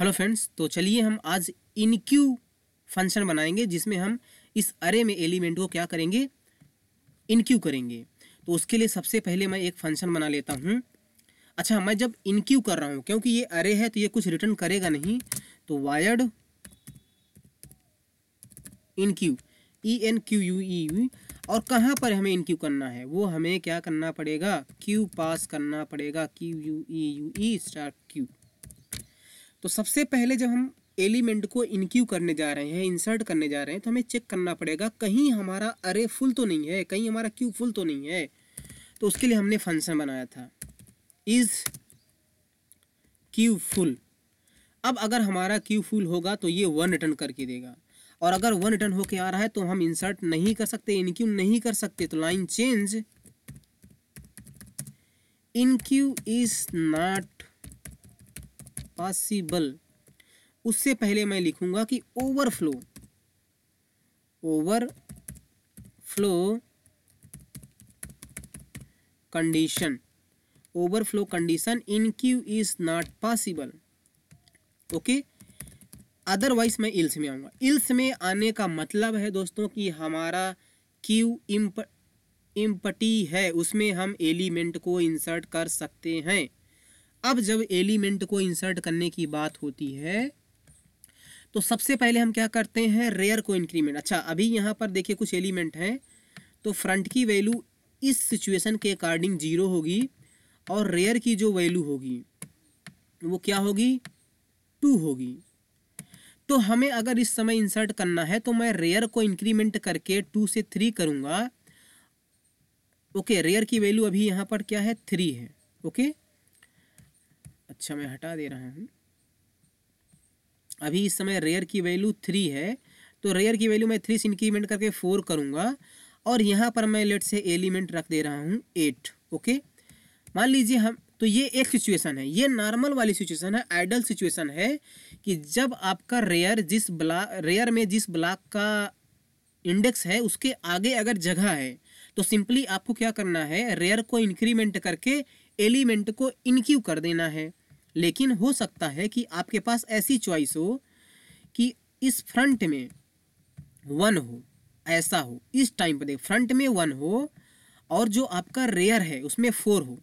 hello friends तो चलिए हम आज इनक्यू फंक्शन बनाएंगे जिसमें हम इस अरे में एलिमेंट को क्या करेंगे इनक्यू करेंगे तो उसके लिए सबसे पहले मैं एक फंक्शन बना लेता हूँ अच्छा मैं जब इनक्यू कर रहा हूँ क्योंकि ये अरे है तो ये कुछ रिटर्न करेगा नहीं तो void enqueue E N Q U E U और कहाँ पर हमें इनक्यू करना है वो हमें क्या करना पड़ेगा क्यू पास करना पड़ेगा Q U E U E star queue तो सबसे पहले जब हम एलिमेंट को इनक्यू करने जा रहे हैं इंसर्ट करने जा रहे हैं तो हमें चेक करना पड़ेगा कहीं हमारा अरे फुल तो नहीं है कहीं हमारा क्यू फुल तो नहीं है तो उसके लिए हमने फंक्शन बनाया था इज़ क्यू फुल अब अगर हमारा क्यू फुल होगा तो ये वन रिटर्न करके देगा और अगर वन रिटर्न होके आ रहा है तो हम इंसर्ट नहीं कर सकते इनक्यू नहीं कर सकते तो line change enqueue is not possible उससे पहले मैं लिखूंगा कि overflow overflow condition overflow condition in queue is not possible okay otherwise मैं इल्स में आऊंगा इल्स में आने का मतलब है दोस्तों कि हमारा क्यू इम्प इम्पटी है उसमें हम एलिमेंट को इंसर्ट कर सकते हैं अब जब एलिमेंट को इंसर्ट करने की बात होती है तो सबसे पहले हम क्या करते हैं रेयर को इंक्रीमेंट अच्छा अभी यहाँ पर देखिए कुछ एलिमेंट हैं तो फ्रंट की वैल्यू इस सिचुएशन के अकॉर्डिंग जीरो होगी और रेयर की जो वैल्यू होगी वो क्या होगी टू होगी तो हमें अगर इस समय इंसर्ट करना है तो मैं रेयर को इंक्रीमेंट करके टू से थ्री करूँगा ओके रेयर की वैल्यू अभी यहाँ पर क्या है थ्री है ओके अच्छा मैं हटा दे रहा हूँ अभी इस समय रेयर की वैल्यू थ्री है तो रेयर की वैल्यू मैं थ्री से इंक्रीमेंट करके फोर करूँगा और यहाँ पर मैं लेट से एलिमेंट रख दे रहा हूँ एट ओके मान लीजिए हम तो ये एक सिचुएशन है ये नॉर्मल वाली सिचुएशन है आइडल सिचुएशन है कि जब आपका रेयर जिस ब्लॉक रेयर में जिस ब्लॉक का इंडेक्स है उसके आगे अगर जगह है तो सिंपली आपको क्या करना है रेयर को इंक्रीमेंट करके एलिमेंट को इनक्यू कर देना है लेकिन हो सकता है कि आपके पास ऐसी चॉइस हो कि इस फ्रंट में वन हो ऐसा हो इस टाइम पर देख फ्रंट में वन हो और जो आपका रेयर है उसमें फोर हो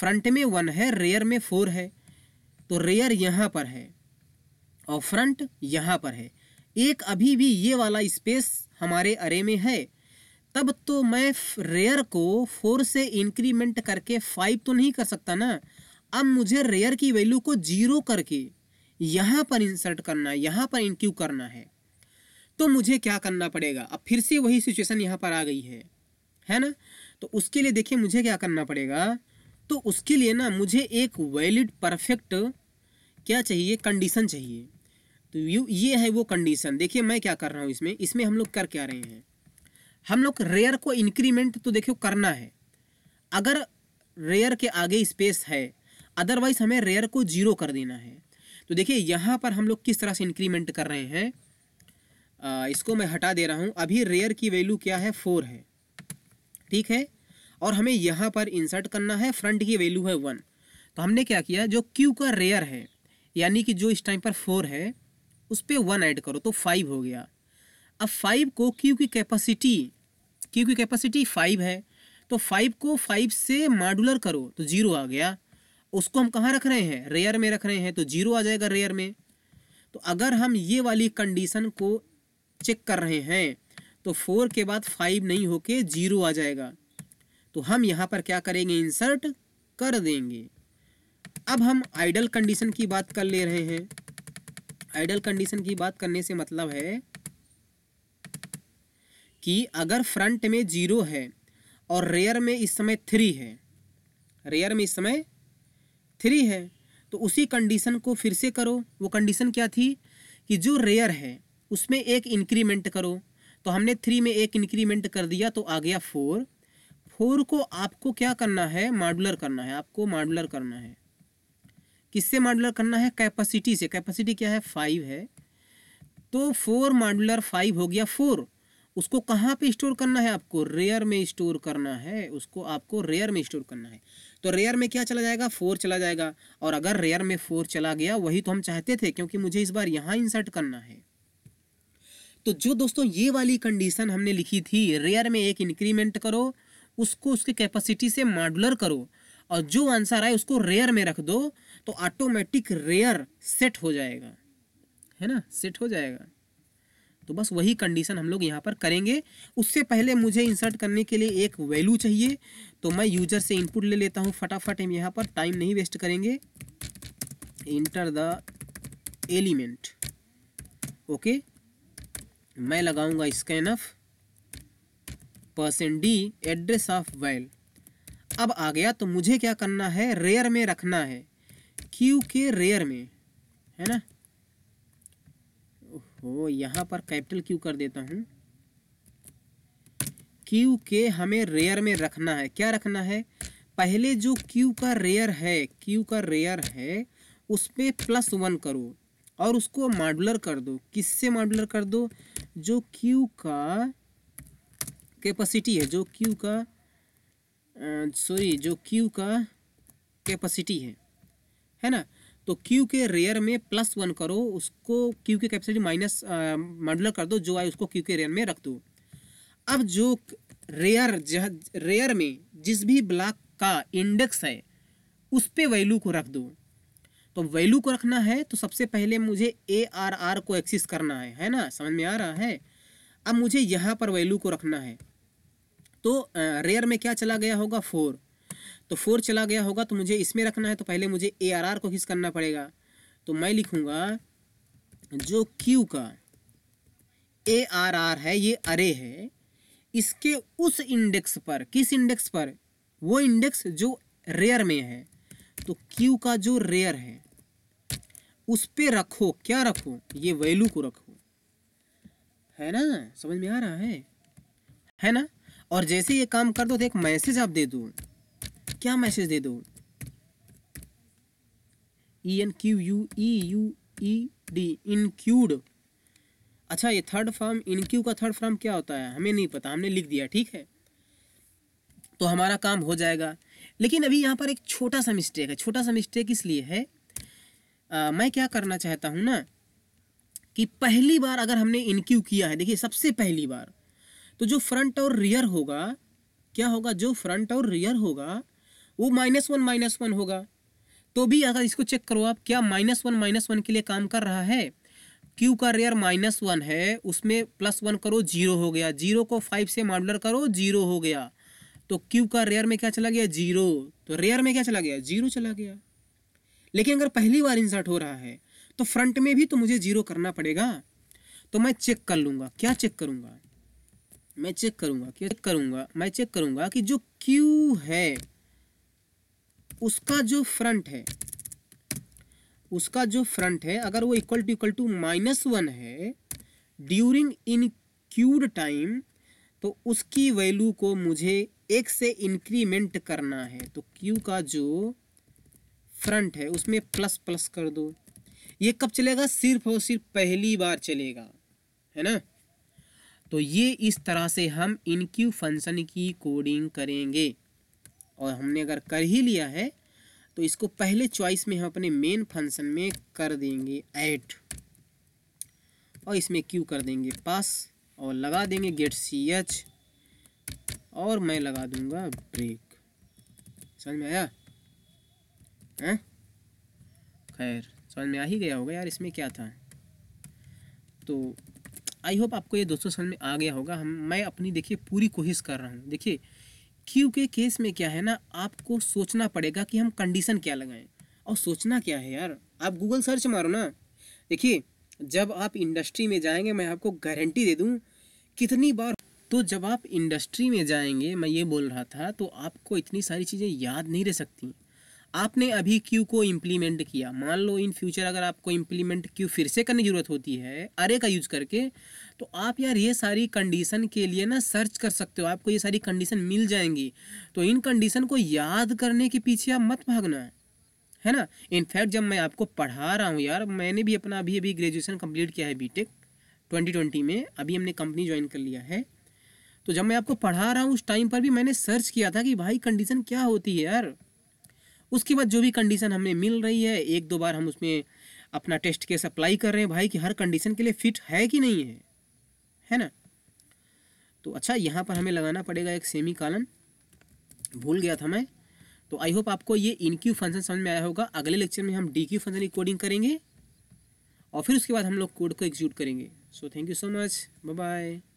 फ्रंट में वन है रेयर में फोर है तो रेयर यहाँ पर है और फ्रंट यहाँ पर है एक अभी भी ये वाला स्पेस हमारे अरे में है तब तो मैं रेयर को फोर से इंक्रीमेंट करके फाइव तो नहीं कर सकता ना अब मुझे रेयर की वैल्यू को जीरो करके यहाँ पर इंसर्ट करना है यहाँ पर इंक्यू करना है तो मुझे क्या करना पड़ेगा अब फिर से वही सिचुएशन यहाँ पर आ गई है है ना तो उसके लिए देखिए मुझे क्या करना पड़ेगा तो उसके लिए ना मुझे एक वैलिड परफेक्ट क्या चाहिए कंडीशन चाहिए तो यू ये है वो कंडीशन देखिए मैं क्या कर रहा हूँ इसमें इसमें हम लोग कर क्या रहे हैं हम लोग रेयर को इंक्रीमेंट तो देखियो करना है अगर रेयर के आगे स्पेस है अदरवाइज हमें रेयर को जीरो कर देना है तो देखिए यहाँ पर हम लोग किस तरह से इंक्रीमेंट कर रहे हैं इसको मैं हटा दे रहा हूँ अभी रेयर की वैल्यू क्या है फोर है ठीक है और हमें यहाँ पर इंसर्ट करना है फ्रंट की वैल्यू है वन तो हमने क्या किया जो क्यू का रेयर है यानी कि जो इस टाइम पर फोर है उस पर वन ऐड करो तो फाइव हो गया अब फाइव को क्यू की कैपेसिटी क्यू की कैपेसिटी फाइव है तो फाइव को फाइव से मॉडुलर करो तो ज़ीरो आ गया उसको हम कहाँ रख रहे हैं रेयर में रख रहे हैं तो जीरो आ जाएगा रेयर में तो अगर हम ये वाली कंडीशन को चेक कर रहे हैं तो फोर के बाद फाइव नहीं होके जीरो आ जाएगा तो हम यहाँ पर क्या करेंगे इंसर्ट कर देंगे अब हम आइडल कंडीशन की बात कर ले रहे हैं आइडल कंडीशन की बात करने से मतलब है कि अगर फ्रंट में जीरो है और रेयर में इस समय थ्री है रेयर में इस समय थ्री है तो उसी कंडीशन को फिर से करो वो कंडीशन क्या थी कि जो रेयर है उसमें एक इंक्रीमेंट करो तो हमने थ्री में एक इंक्रीमेंट कर दिया तो आ गया फोर फोर को आपको क्या करना है मॉडुलर करना है आपको मॉडुलर करना है किससे मॉडुलर करना है कैपेसिटी से कैपेसिटी क्या है फाइव है तो फोर मॉडुलर फाइव हो गया फोर उसको कहाँ पे स्टोर करना है आपको रेयर में स्टोर करना है उसको आपको रेयर में स्टोर करना है तो रेयर में क्या चला जाएगा फोर चला जाएगा और अगर रेयर में फोर चला गया वही तो हम चाहते थे क्योंकि मुझे इस बार यहाँ इंसर्ट करना है तो जो दोस्तों ये वाली कंडीशन हमने लिखी थी रेयर में एक इंक्रीमेंट करो उसको उसके कैपेसिटी से मॉडुलर करो और जो आंसर आए उसको रेयर में रख दो तो ऑटोमेटिक रेयर सेट हो जाएगा है ना सेट हो जाएगा तो बस वही कंडीशन हम लोग यहाँ पर करेंगे उससे पहले मुझे इंसर्ट करने के लिए एक वैल्यू चाहिए तो मैं यूजर से इनपुट ले लेता हूँ फटाफट हम यहाँ पर टाइम नहीं वेस्ट करेंगे इंटर द एलिमेंट ओके मैं लगाऊंगा scan of percent D address of val अब आ गया तो मुझे क्या करना है रेयर में रखना है क्यू के रेयर में है ना को यहाँ पर कैपिटल क्यू कर देता हूँ क्यू के हमें रेयर में रखना है क्या रखना है पहले जो क्यू का रेयर है क्यू का रेयर है उस पर प्लस वन करो और उसको मॉडुलर कर दो किससे मॉडुलर कर दो जो क्यू का कैपेसिटी है जो क्यू का सॉरी जो क्यू का कैपेसिटी है है ना तो क्यू के रेयर में प्लस वन करो उसको क्यू के कैपेसिटी माइनस मॉडुलर कर दो जो आए उसको क्यू के रेयर में रख दो अब जो रेयर जह रेयर में जिस भी ब्लॉक का इंडेक्स है उस पर वैल्यू को रख दो तो वैल्यू को रखना है तो सबसे पहले मुझे ए आर आर को एक्सिस करना है है ना समझ में आ रहा है अब मुझे यहाँ पर वैल्यू को रखना है तो रेयर में क्या चला गया होगा फोर तो फोर चला गया होगा तो मुझे इसमें रखना है तो पहले मुझे ए आर आर को किस करना पड़ेगा तो मैं लिखूंगा जो क्यू का ए आर आर है ये अरे है इसके उस इंडेक्स पर किस इंडेक्स पर वो इंडेक्स जो रेयर में है तो क्यू का जो रेयर है उस पर रखो क्या रखो ये वैल्यू को रखो है ना समझ में आ रहा है है ना और जैसे ये काम कर दो तो एक मैसेज आप दे दो क्या मैसेज दे दो E N Q U E U E D enqueued अच्छा ये थर्ड फॉर्म इनक्यू का थर्ड फॉर्म क्या होता है हमें नहीं पता हमने लिख दिया ठीक है तो हमारा काम हो जाएगा लेकिन अभी यहाँ पर एक छोटा सा मिस्टेक है छोटा सा मिस्टेक इसलिए है आ, मैं क्या करना चाहता हूँ ना कि पहली बार अगर हमने इनक्यू किया है देखिए सबसे पहली बार तो जो फ्रंट और रियर होगा क्या होगा जो फ्रंट और रियर होगा वो माइनस वन माइनस वन होगा तो भी अगर इसको चेक करो आप क्या माइनस वन माइनस वन के लिए काम कर रहा है क्यू का रेयर माइनस वन है उसमें प्लस वन करो जीरो हो गया जीरो को फाइव से मॉडलर करो जीरो हो गया तो क्यू का रेयर में क्या चला गया जीरो तो रेयर में क्या चला गया जीरो चला गया लेकिन अगर पहली बार इंसर्ट हो रहा है तो फ्रंट में भी तो मुझे जीरो करना पड़ेगा तो मैं चेक कर लूँगा क्या चेक करूँगा मैं चेक करूँगा क्या चेक करूँगा मैं चेक करूँगा कि जो क्यू है उसका जो फ्रंट है उसका जो फ्रंट है अगर वो equal to equal to minus one है ड्यूरिंग इन क्यूड टाइम तो उसकी वैल्यू को मुझे एक से इंक्रीमेंट करना है तो क्यू का जो फ्रंट है उसमें प्लस प्लस कर दो ये कब चलेगा सिर्फ और सिर्फ पहली बार चलेगा है ना तो ये इस तरह से हम इनक्यू फंक्शन की कोडिंग करेंगे और हमने अगर कर ही लिया है तो इसको पहले चॉइस में हम अपने मेन फंक्शन में कर देंगे ऐड और इसमें क्यू कर देंगे पास और लगा देंगे गेट सी एच और मैं लगा दूंगा ब्रेक समझ में आया हैं खैर समझ में आ ही गया होगा यार इसमें क्या था तो आई होप आपको ये दोस्तों समझ में आ गया होगा हम मैं अपनी देखिए पूरी कोशिश कर रहा हूँ देखिए क्यू के केस में क्या है ना आपको सोचना पड़ेगा कि हम कंडीशन क्या लगाएं और सोचना क्या है यार आप गूगल सर्च मारो ना देखिए जब आप इंडस्ट्री में जाएंगे मैं आपको गारंटी दे दूँ कितनी बार तो जब आप इंडस्ट्री में जाएंगे मैं ये बोल रहा था तो आपको इतनी सारी चीज़ें याद नहीं रह सकती आपने अभी क्यू को इम्प्लीमेंट किया मान लो इन फ्यूचर अगर आपको इम्प्लीमेंट क्यू फिर से करने की ज़रूरत होती है अरे का यूज़ करके तो आप यार ये सारी कंडीशन के लिए ना सर्च कर सकते हो आपको ये सारी कंडीशन मिल जाएंगी तो इन कंडीशन को याद करने के पीछे आप मत भागना है ना इनफैक्ट जब मैं आपको पढ़ा रहा हूँ यार मैंने भी अपना अभी अभी ग्रेजुएशन कंप्लीट किया है बीटेक 2020 में अभी हमने कंपनी ज्वाइन कर लिया है तो जब मैं आपको पढ़ा रहा हूँ उस टाइम पर भी मैंने सर्च किया था कि भाई कंडीशन क्या होती है यार उसके बाद जो भी कंडीशन हमें मिल रही है एक दो बार हम उसमें अपना टेस्ट केस अप्लाई कर रहे हैं भाई कि हर कंडीशन के लिए फिट है कि नहीं है है ना तो अच्छा यहाँ पर हमें लगाना पड़ेगा एक सेमी कालन भूल गया था मैं तो आई होप आपको ये इन क्यू फंक्शन समझ में आया होगा अगले लेक्चर में हम डी क्यू फंक्शन की कोडिंग करेंगे और फिर उसके बाद हम लोग कोड को एग्जीक्यूट करेंगे so thank you so much bye bye